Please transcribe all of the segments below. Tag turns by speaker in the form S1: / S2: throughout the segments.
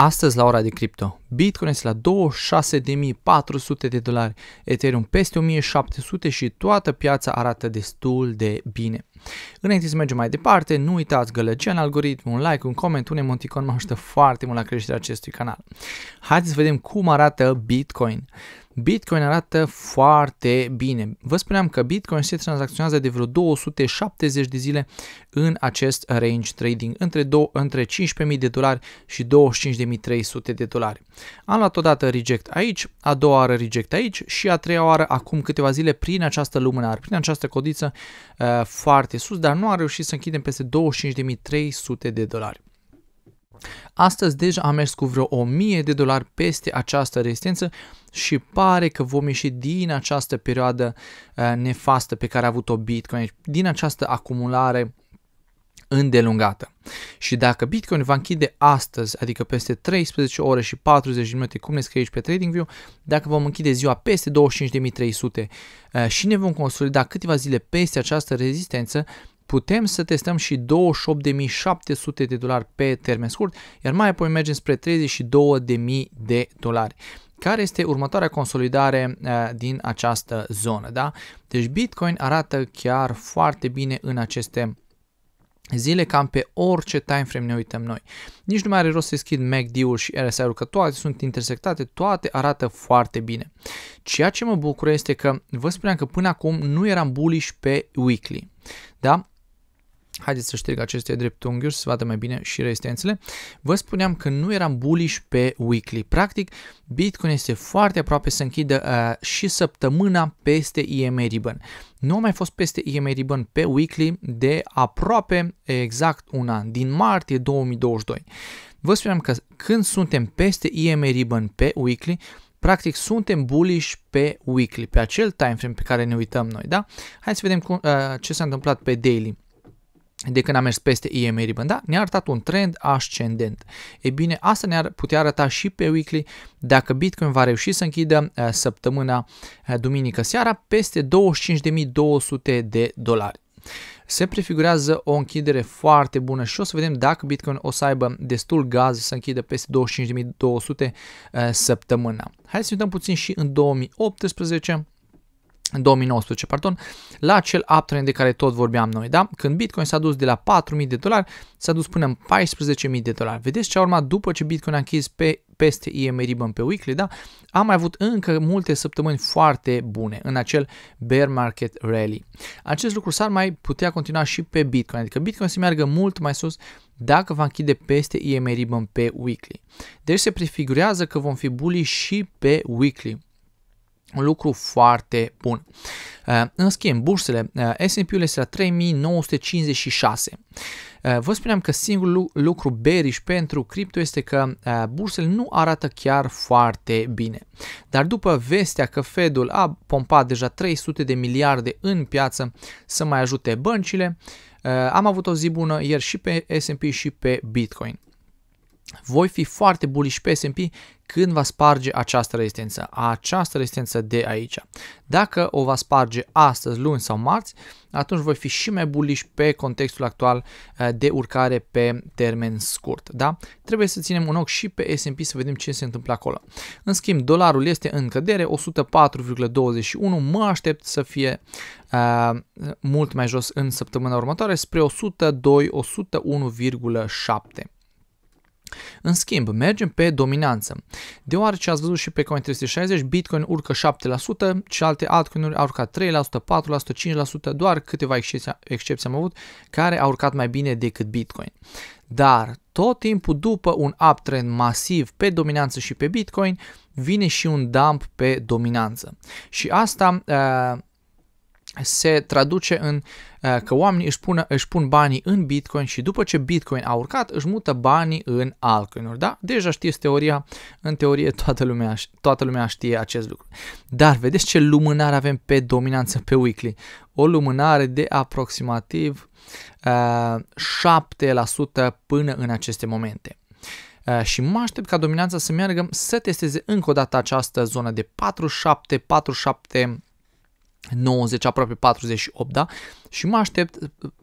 S1: Astăzi, la ora de cripto, Bitcoin este la 26.400 de dolari, Ethereum peste 1.700 și toată piața arată destul de bine. Înainte să mergem mai departe, nu uitați gălăgea în algoritm, un like, un coment, un emoticon, mă ajută foarte mult la creșterea acestui canal. Haideți să vedem cum arată Bitcoin. Bitcoin arată foarte bine. Vă spuneam că Bitcoin se tranzacționează de vreo 270 de zile în acest range trading, între, do- între 15.000 de dolari și 25.300 de dolari. Am luat odată reject aici, a doua oară reject aici și a treia oară acum câteva zile prin această lumânare, prin această codiță uh, foarte sus, dar nu a reușit să închidem peste 25.300 de dolari. Astăzi deja am mers cu vreo 1000 de dolari peste această rezistență și pare că vom ieși din această perioadă eh, nefastă pe care a avut-o Bitcoin, din această acumulare îndelungată. Și dacă Bitcoin va închide astăzi, adică peste 13 ore și 40 de minute, cum ne scrie aici pe TradingView, dacă vom închide ziua peste 25.300 eh, și ne vom consolida câteva zile peste această rezistență, putem să testăm și 28.700 de dolari pe termen scurt, iar mai apoi mergem spre 32.000 de dolari care este următoarea consolidare eh, din această zonă, da? Deci Bitcoin arată chiar foarte bine în aceste zile, cam pe orice time frame ne uităm noi. Nici nu mai are rost să schid MACD-ul și RSI-ul, că toate sunt intersectate, toate arată foarte bine. Ceea ce mă bucură este că vă spuneam că până acum nu eram bullish pe weekly. Da? Haideți să șterg aceste dreptunghiuri să vadă mai bine și rezistențele. Vă spuneam că nu eram bullish pe weekly. Practic, Bitcoin este foarte aproape să închidă uh, și săptămâna peste EMA Ribbon. Nu a mai fost peste EMA Ribbon pe weekly de aproape exact un an, din martie 2022. Vă spuneam că când suntem peste EMA Ribbon pe weekly, practic suntem bullish pe weekly, pe acel timeframe pe care ne uităm noi, da? Hai să vedem cum, uh, ce s-a întâmplat pe daily de când a mers peste EMA Ribbon, da? Ne-a arătat un trend ascendent. E bine, asta ne-ar putea arăta și pe weekly dacă Bitcoin va reuși să închidă eh, săptămâna eh, duminică seara peste 25.200 de dolari se prefigurează o închidere foarte bună și o să vedem dacă Bitcoin o să aibă destul gaz să închidă peste 25.200 eh, săptămâna. Hai să ne uităm puțin și în 2018. 2019, pardon, la acel uptrend de care tot vorbeam noi, da? Când Bitcoin s-a dus de la 4.000 de dolari, s-a dus până în 14.000 de dolari. Vedeți ce a urmat după ce Bitcoin a închis pe peste IM Ribbon pe weekly, da? Am mai avut încă multe săptămâni foarte bune în acel bear market rally. Acest lucru s-ar mai putea continua și pe Bitcoin, adică Bitcoin se meargă mult mai sus dacă va închide peste IM Ribbon pe weekly. Deci se prefigurează că vom fi bully și pe weekly un lucru foarte bun. Uh, în schimb, bursele uh, S&P-ul este la 3956. Uh, vă spuneam că singurul lucru bearish pentru cripto este că bursele nu arată chiar foarte bine. Dar după vestea că Fedul a pompat deja 300 de miliarde în piață să mai ajute băncile, am avut o zi bună ieri și pe S&P și pe Bitcoin voi fi foarte bullish pe S&P când va sparge această rezistență, această rezistență de aici. Dacă o va sparge astăzi, luni sau marți, atunci voi fi și mai bullish pe contextul actual eh, de urcare pe termen scurt. Da? Trebuie să ținem un ochi și pe S&P să vedem ce se întâmplă acolo. În schimb, dolarul este în cădere, 104,21, mă aștept să fie uh, mult mai jos în săptămâna următoare, spre 102, 101,7. În schimb, mergem pe dominanță. Deoarece ați văzut și pe Coin 360, Bitcoin urcă 7%, și alte altcoinuri au urcat 3%, 4%, 5%, doar câteva excepții am avut care au urcat mai bine decât Bitcoin. Dar tot timpul după un uptrend masiv pe dominanță și pe Bitcoin, vine și un dump pe dominanță. Și asta uh, se traduce în uh, că oamenii își, pună, își pun banii în Bitcoin și după ce Bitcoin a urcat, își mută banii în altcoin-uri, da? Deja știți teoria, în teorie toată lumea, toată lumea știe acest lucru. Dar vedeți ce lumânare avem pe dominanță pe weekly? O lumânare de aproximativ uh, 7% până în aceste momente uh, și mă aștept ca dominanța să meargă să testeze încă o dată această zonă de 47, 47 90, aproape 48, da? Și mă aștept,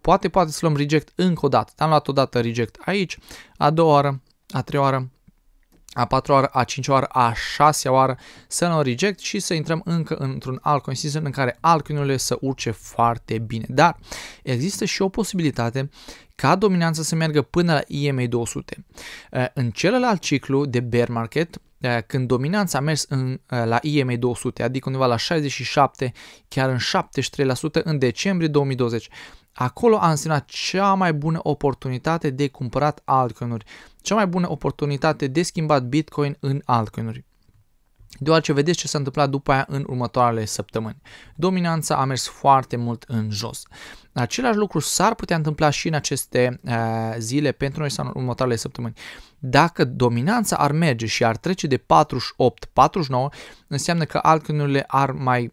S1: poate, poate să luăm reject încă o dată. Am luat o dată reject aici, a doua oară, a treia oară, a patra oară, a cincea oară, a șasea oară să luăm reject și să intrăm încă într-un alt consistent în care altcoinurile să urce foarte bine. Dar există și o posibilitate ca dominanța să meargă până la EMA 200. Eh, în celălalt ciclu de bear market, Eh, când dominanța a mers în, eh, la IMA 200, adică undeva la 67, chiar în 73% în decembrie 2020. Acolo a însemnat cea mai bună oportunitate de cumpărat altcoinuri, cea mai bună oportunitate de schimbat Bitcoin în altcoinuri. Deoarece vedeți ce s-a întâmplat după aia în următoarele săptămâni. Dominanța a mers foarte mult în jos. Același lucru s-ar putea întâmpla și în aceste uh, zile pentru noi sau în următoarele săptămâni. Dacă dominanța ar merge și ar trece de 48-49, înseamnă că altcânurile ar mai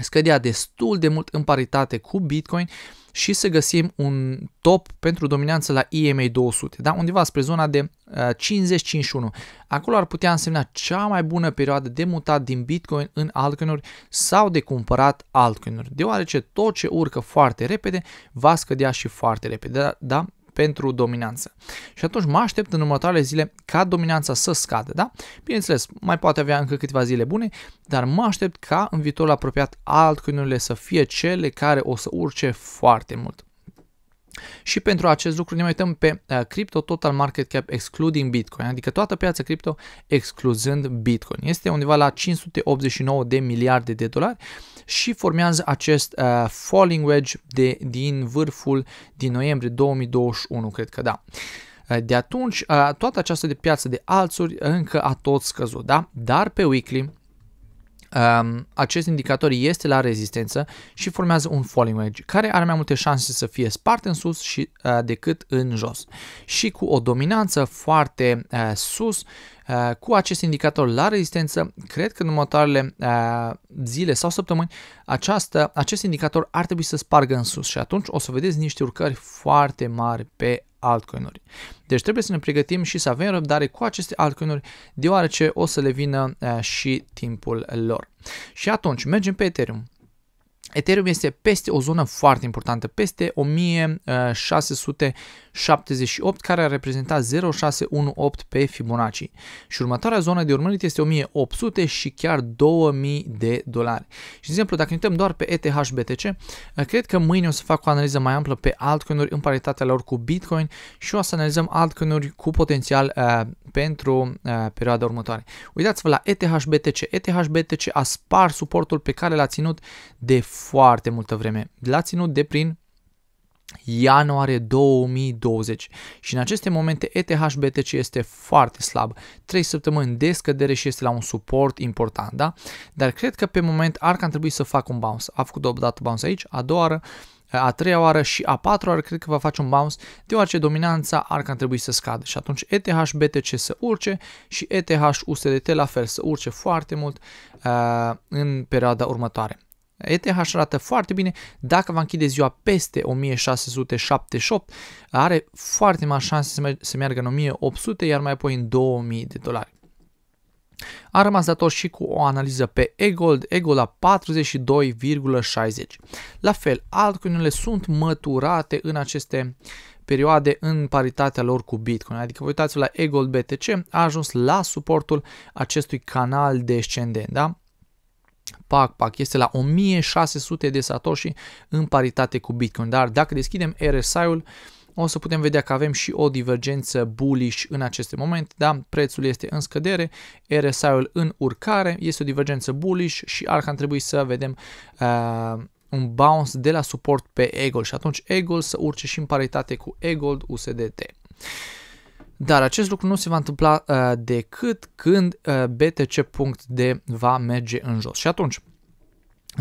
S1: scădea destul de mult în paritate cu Bitcoin și să găsim un top pentru dominanță la EMA 200, da? undeva spre zona de 55.1. Uh, 50-51. Acolo ar putea însemna cea mai bună perioadă de mutat din Bitcoin în altcoinuri sau de cumpărat altcoinuri, deoarece tot ce urcă foarte repede va scădea și foarte repede, da? pentru dominanță. Și atunci mă aștept în următoarele zile ca dominanța să scadă, da? Bineînțeles, mai poate avea încă câteva zile bune, dar mă aștept ca în viitorul apropiat altcoinurile să fie cele care o să urce foarte mult. Și pentru acest lucru ne mai uităm pe uh, Crypto Total Market Cap excluding Bitcoin, adică toată piața cripto excluzând Bitcoin. Este undeva la 589 de miliarde de dolari și formează acest uh, falling wedge de, din vârful din noiembrie 2021, cred că da. Uh, de atunci, uh, toată această de piață de alțuri încă a tot scăzut, da? Dar pe weekly um, acest indicator este la rezistență și formează un falling wedge, care are mai multe șanse să fie spart în sus și, uh, decât în jos. Și cu o dominanță foarte uh, sus, uh, cu acest indicator la rezistență, cred că în următoarele uh, zile sau săptămâni, această, acest indicator ar trebui să spargă în sus și atunci o să vedeți niște urcări foarte mari pe altcoinuri. Deci trebuie să ne pregătim și să avem răbdare cu aceste altcoinuri, deoarece o să le vină eh, și timpul lor. Și atunci mergem pe Ethereum. Ethereum este peste o zonă foarte importantă, peste 1678, care a reprezentat 0,618 pe Fibonacci. Și următoarea zonă de urmărit este 1800 și chiar 2000 de dolari. Și, de exemplu, dacă ne uităm doar pe ETH-BTC, cred că mâine o să fac o analiză mai amplă pe altcoin-uri în paritatea lor cu Bitcoin și o să analizăm altcoin-uri cu potențial uh, pentru uh, perioada următoare. Uitați-vă la ETH-BTC. ETH-BTC a spart suportul pe care l-a ținut de foarte multă vreme. L-a ținut de prin ianuarie 2020 și în aceste momente ETH-BTC este foarte slab, 3 săptămâni de scădere și este la un suport important, da? Dar cred că pe moment ar trebui să facă un bounce. A făcut o dată bounce aici, a doua oară, a treia oară și a patra oară cred că va face un bounce, deoarece dominanța ar trebui să scadă și atunci ETH BTC să urce și ETH USDT la fel să urce foarte mult uh, în perioada următoare. ETH arată foarte bine, dacă va închide ziua peste 1678, are foarte mari șanse să meargă în 1800, iar mai apoi în 2000 de dolari. A rămas dator și cu o analiză pe eGold, eGold la 42,60. La fel, altcoinurile sunt măturate în aceste perioade în paritatea lor cu Bitcoin, adică vă uitați la eGold BTC, a ajuns la suportul acestui canal descendent, da? pac, pac, este la 1600 de satoshi în paritate cu Bitcoin, dar dacă deschidem RSI-ul, o să putem vedea că avem și o divergență bullish în aceste momente, da? prețul este în scădere, RSI-ul în urcare, este o divergență bullish și ar trebui să vedem uh, un bounce de la suport pe Eagle și atunci Eagle să urce și în paritate cu Eagle USDT. Dar acest lucru nu se va întâmpla uh, decât când uh, BTC.D va merge în jos. Și atunci,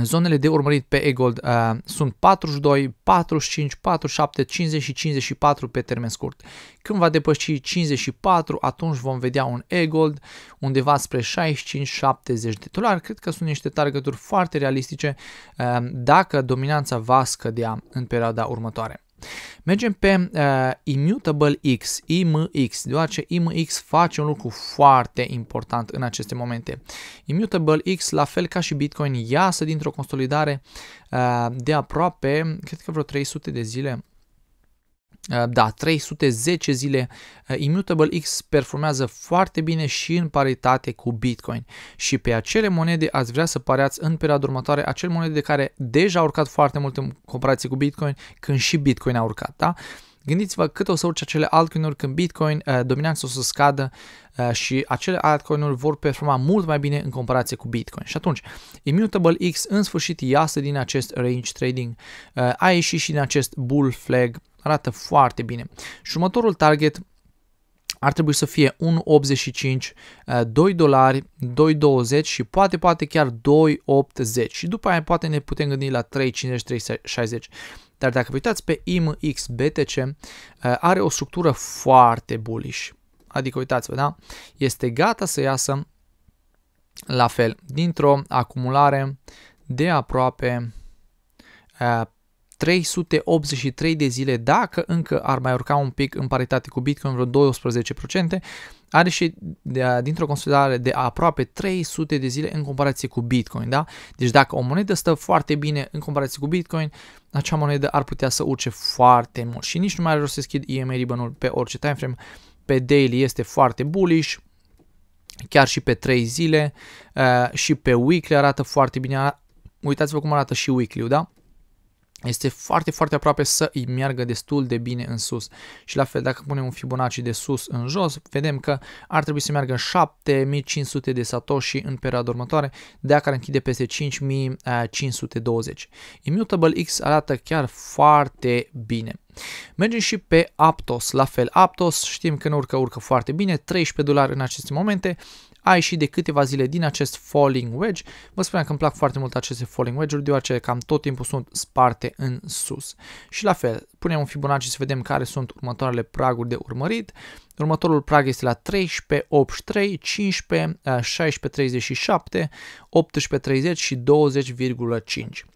S1: zonele de urmărit pe eGold uh, sunt 42, 45, 47, 50 și 54 pe termen scurt. Când va depăși 54, atunci vom vedea un eGold undeva spre 65-70 de dolari. Cred că sunt niște targeturi foarte realistice uh, dacă dominanța va scădea în perioada următoare. Mergem pe uh, Immutable X, IMX, deoarece IMX face un lucru foarte important în aceste momente. Immutable X, la fel ca și Bitcoin, iasă dintr-o consolidare uh, de aproape, cred că vreo 300 de zile, Uh, da, 310 zile, uh, Immutable X performează foarte bine și în paritate cu Bitcoin și pe acele monede ați vrea să pareați în perioada următoare acele monede care deja au urcat foarte mult în comparație cu Bitcoin când și Bitcoin a urcat, da? Gândiți-vă cât o să urce acele altcoin-uri când Bitcoin, uh, dominanța o să scadă uh, și acele altcoin-uri vor performa mult mai bine în comparație cu Bitcoin. Și atunci, Immutable X în sfârșit iasă din acest range trading, uh, a ieșit și din acest bull flag, arată foarte bine. Și următorul target ar trebui să fie 1,85, 2 eh, dolari, 2,20 și poate, poate chiar 2,80 și după aia poate ne putem gândi la 3,50, 3,60. Dar dacă vă uitați pe IMX BTC, eh, are o structură foarte bullish. Adică uitați-vă, da? Este gata să iasă la fel, dintr-o acumulare de aproape eh, 383 de zile, dacă încă ar mai urca un pic în paritate cu Bitcoin, vreo 12%, are și dintr-o considerare de aproape 300 de zile în comparație cu Bitcoin, da? Deci dacă o monedă stă foarte bine în comparație cu Bitcoin, acea monedă ar putea să urce foarte mult și nici nu mai are rost să schid EMA ribbon pe orice timeframe, pe daily este foarte bullish, chiar și pe 3 zile uh, și pe weekly arată foarte bine, uitați-vă cum arată și weekly da? este foarte, foarte aproape să îi meargă destul de bine în sus. Și la fel, dacă punem un Fibonacci de sus în jos, vedem că ar trebui să meargă 7500 de satoshi în perioada următoare, dacă ar închide peste 5520. Immutable X arată chiar foarte bine. Mergem și pe Aptos, la fel Aptos știm că nu urcă, urcă foarte bine, 13 dolari în aceste momente, a ieșit de câteva zile din acest falling wedge. Vă spuneam că îmi plac foarte mult aceste falling wedge-uri, deoarece cam tot timpul sunt sparte în sus. Și la fel, punem un Fibonacci să vedem care sunt următoarele praguri de urmărit. Următorul prag este la 13, 83, 15, 16, 37, 18, 30 și 20,5.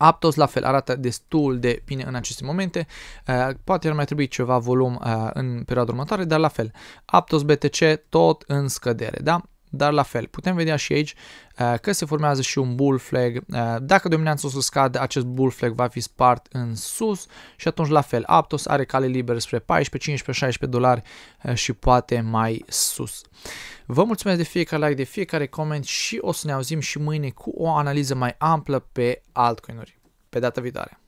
S1: Aptos la fel arată destul de bine în aceste momente, uh, poate ar mai trebui ceva volum uh, în perioada următoare, dar la fel. Aptos BTC tot în scădere, da? dar la fel, putem vedea și aici uh, că se formează și un bull flag. Uh, dacă dominanța o să scadă, acest bull flag va fi spart în sus și atunci la fel, Aptos are cale liberă spre 14, 15, 16 dolari uh, și poate mai sus. Vă mulțumesc de fiecare like, de fiecare coment și o să ne auzim și mâine cu o analiză mai amplă pe altcoin-uri. Pe data viitoare!